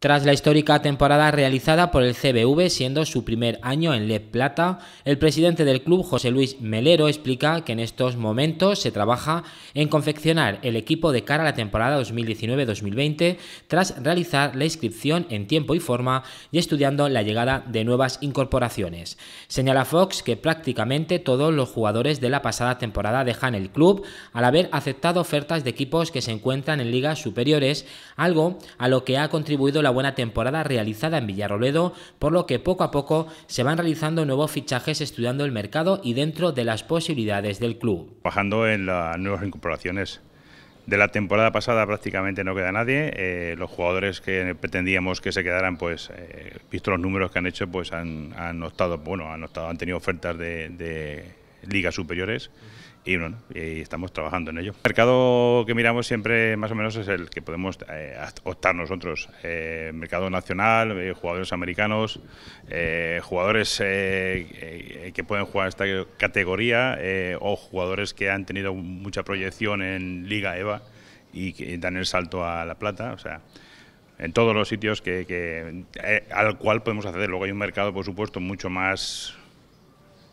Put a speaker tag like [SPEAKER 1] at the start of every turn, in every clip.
[SPEAKER 1] Tras la histórica temporada realizada por el CBV, siendo su primer año en LED Plata, el presidente del club, José Luis Melero, explica que en estos momentos se trabaja en confeccionar el equipo de cara a la temporada 2019-2020, tras realizar la inscripción en tiempo y forma y estudiando la llegada de nuevas incorporaciones. Señala Fox que prácticamente todos los jugadores de la pasada temporada dejan el club al haber aceptado ofertas de equipos que se encuentran en ligas superiores, algo a lo que ha contribuido la buena temporada realizada en Villarroledo, por lo que poco a poco se van realizando nuevos
[SPEAKER 2] fichajes estudiando el mercado y dentro de las posibilidades del club. Bajando en las nuevas incorporaciones. De la temporada pasada prácticamente no queda nadie. Eh, los jugadores que pretendíamos que se quedaran, pues, eh, visto los números que han hecho, pues han, bueno, han han tenido ofertas de, de ligas superiores y estamos trabajando en ello. El mercado que miramos siempre más o menos es el que podemos eh, optar nosotros. Eh, mercado nacional, eh, jugadores americanos, jugadores que pueden jugar esta categoría o jugadores que han tenido mucha proyección en Liga EVA y que dan el salto a La Plata. O sea, en todos los sitios que al cual podemos acceder. Luego hay un mercado, por supuesto, mucho más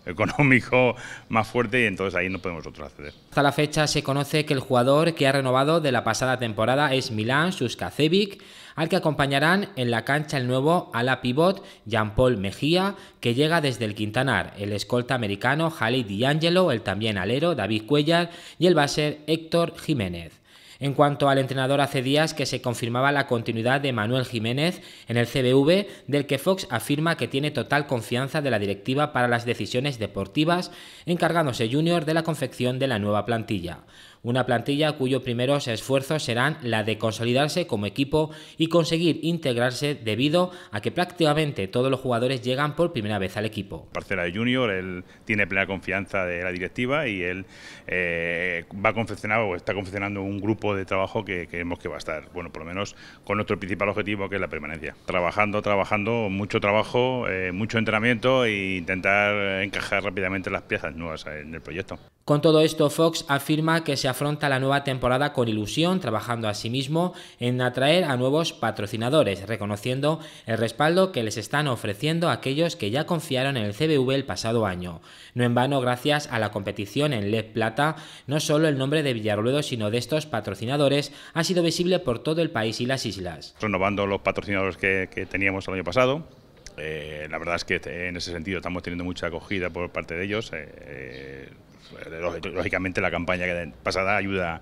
[SPEAKER 2] económico más fuerte y entonces ahí no podemos otro acceder.
[SPEAKER 1] Hasta la fecha se conoce que el jugador que ha renovado de la pasada temporada es Milán Suskacevic, al que acompañarán en la cancha el nuevo ala pivot Jean-Paul Mejía, que llega desde el Quintanar, el escolta americano Haley DiAngelo el también alero David Cuellar y el base Héctor Jiménez. En cuanto al entrenador, hace días que se confirmaba la continuidad de Manuel Jiménez en el CBV, del que Fox afirma que tiene total confianza de la directiva para las decisiones deportivas, encargándose Junior de la confección de la nueva plantilla. Una plantilla cuyos primeros esfuerzos serán la de consolidarse como equipo y conseguir
[SPEAKER 2] integrarse debido a que prácticamente todos los jugadores llegan por primera vez al equipo. Parcela de Junior, él tiene plena confianza de la directiva y él eh, va a o está confeccionando un grupo de trabajo que creemos que va a estar, bueno, por lo menos con nuestro principal objetivo que es la permanencia. Trabajando, trabajando, mucho trabajo, eh, mucho entrenamiento e intentar encajar rápidamente las piezas nuevas en el proyecto.
[SPEAKER 1] Con todo esto, Fox afirma que se afronta la nueva temporada con ilusión, trabajando a sí mismo en atraer a nuevos patrocinadores, reconociendo el respaldo que les están ofreciendo aquellos que ya confiaron en el CBV el pasado año. No en vano, gracias a la competición en LED Plata, no solo el nombre de Villarruedo, sino de estos patrocinadores ha sido visible por todo el país y las islas.
[SPEAKER 2] Renovando los patrocinadores que, teníamos el año pasado, eh, la verdad es que en ese sentido estamos teniendo mucha acogida por parte de ellos. Eh, eh, pues, eh, lógicamente la campaña pasada ayuda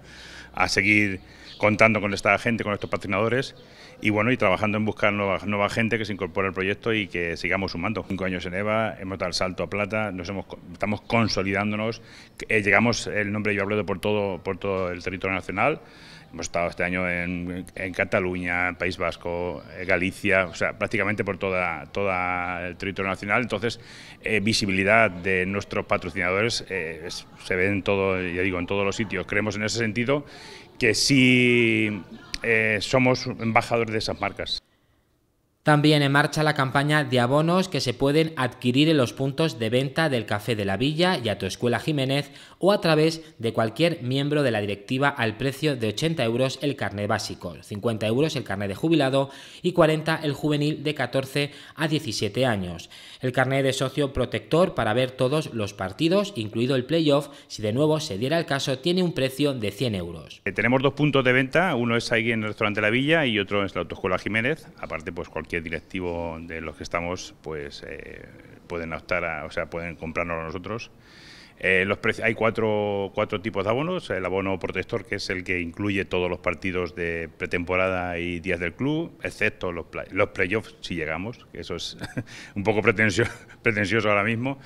[SPEAKER 2] a seguir contando con esta gente, con estos patrocinadores y bueno, y trabajando en buscar nueva, gente que se incorpore al proyecto y que sigamos sumando. Cinco años en EVA, hemos dado el salto a plata, nos hemos, estamos consolidándonos, eh, llegamos, el nombre yo hablo de por todo, por todo el territorio nacional, Hemos estado este año en, Cataluña, País Vasco, Galicia, o sea, prácticamente por toda, el territorio nacional. Entonces, eh, visibilidad de nuestros patrocinadores eh, se ve en todo, ya digo, en todos los sitios. Creemos en ese sentido que sí eh, somos embajadores de esas marcas.
[SPEAKER 1] También en marcha la campaña de abonos que se pueden adquirir en los puntos de venta del Café de la Villa y a tu escuela Jiménez o a través de cualquier miembro de la directiva al precio de 80 euros el carnet básico, 50 euros el carnet de jubilado y 40 el juvenil de 14 a 17 años. El carnet de socio protector para ver todos los partidos, incluido el playoff, si de nuevo se diera el caso, tiene un precio de
[SPEAKER 2] 100 euros. Eh, tenemos dos puntos de venta, uno es ahí en el restaurante La Villa y otro es la autoescuela Jiménez, aparte pues cualquier directivo de los que estamos, pues eh, pueden optar o sea, pueden comprarnos a nosotros. Eh, los hay cuatro, tipos de abonos. El abono protector, que es el que incluye todos los partidos de pretemporada y días del club, excepto los, play los playoffs, si llegamos, que eso es un poco pretencioso ahora mismo.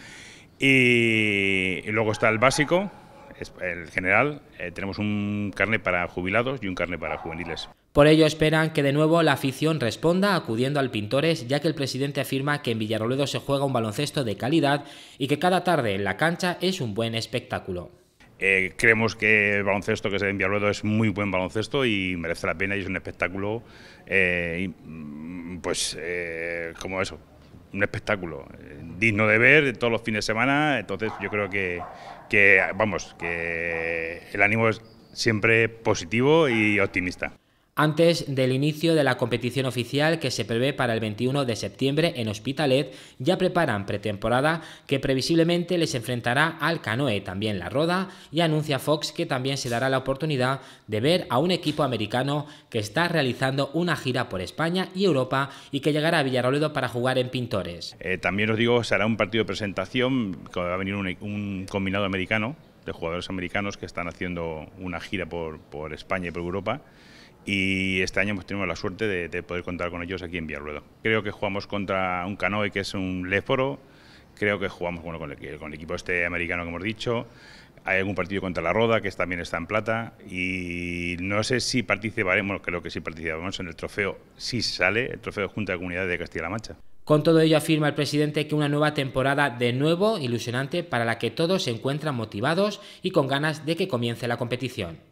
[SPEAKER 2] Y, luego está el básico, el general. Eh, tenemos un carnet para jubilados y un carnet para juveniles.
[SPEAKER 1] Por ello esperan que de nuevo la afición responda acudiendo al Pintores, ya que el presidente afirma que en Villarroledo se juega un baloncesto de calidad y que cada tarde en la cancha es un buen espectáculo.
[SPEAKER 2] Eh, creemos que el baloncesto que se ve en Villarroledo es muy buen baloncesto y merece la pena y es un espectáculo, eh, mm, pues eh, como eso, un espectáculo digno de ver todos los fines de semana. Entonces yo creo que vamos, que el ánimo es siempre positivo y optimista antes del inicio de la competición oficial
[SPEAKER 1] que se prevé para el 21 de septiembre en Hospitalet, ya preparan pretemporada que previsiblemente les enfrentará al Canoe, también la Roda, y anuncia Fox que también se dará la oportunidad de ver a un equipo americano que está realizando una gira por España y Europa y que llegará a Villarroledo para jugar en Pintores.
[SPEAKER 2] Eh, también os digo, será un partido de presentación, que va a venir un, e-, combinado americano, de jugadores americanos que están haciendo una gira por España y por Europa y este año hemos tenido la suerte de, poder contar con ellos aquí en Villarrueda. Creo que jugamos contra un Canoe que es un Léforo, creo que jugamos bueno, con, el, equipo este americano que hemos dicho, hay algún partido contra la Roda, que también está en plata, y no sé si participaremos, creo que sí participaremos en el trofeo, si sale el trofeo Junta de Comunidad de Castilla-La Mancha.
[SPEAKER 1] Con todo ello afirma el presidente que una nueva temporada de nuevo ilusionante para la que todos se encuentran motivados y con ganas de que comience la competición.